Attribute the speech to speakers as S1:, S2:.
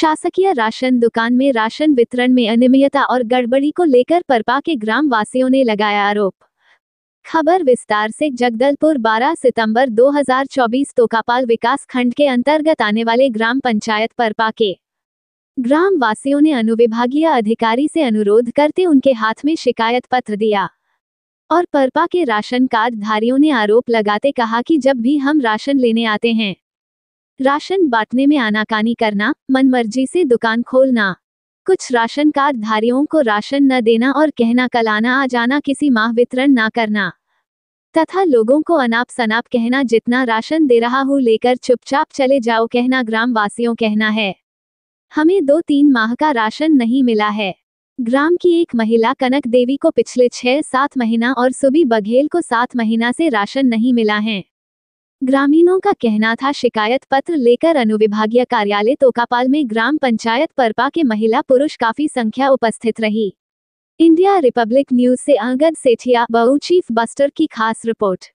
S1: शासकीय राशन दुकान में राशन वितरण में अनियमितता और गड़बड़ी को लेकर परपा के ग्राम वासियों ने लगाया आरोप खबर विस्तार से जगदलपुर 12 सितंबर 2024 तोकापाल विकास खंड के अंतर्गत आने वाले ग्राम पंचायत परपा के ग्राम वासियों ने अनुविभागीय अधिकारी से अनुरोध करते उनके हाथ में शिकायत पत्र दिया और परपा के राशन कार्ड धारियों ने आरोप लगाते कहा कि जब भी हम राशन लेने आते हैं राशन बांटने में आनाकानी करना मनमर्जी से दुकान खोलना कुछ राशन कार्ड धारियों को राशन न देना और कहना कल आना आ जाना किसी माह वितरण न करना तथा लोगों को अनाप सनाप कहना जितना राशन दे रहा हूँ लेकर चुपचाप चले जाओ कहना ग्राम वासियों कहना है हमें दो तीन माह का राशन नहीं मिला है ग्राम की एक महिला कनक देवी को पिछले छह सात महीना और सुबी बघेल को सात महीना से राशन नहीं मिला है ग्रामीणों का कहना था शिकायत पत्र लेकर अनुविभागीय कार्यालय तोकापाल में ग्राम पंचायत परपा के महिला पुरुष काफी संख्या उपस्थित रही इंडिया रिपब्लिक न्यूज से अंगद सेठिया बहु चीफ बस्टर की खास रिपोर्ट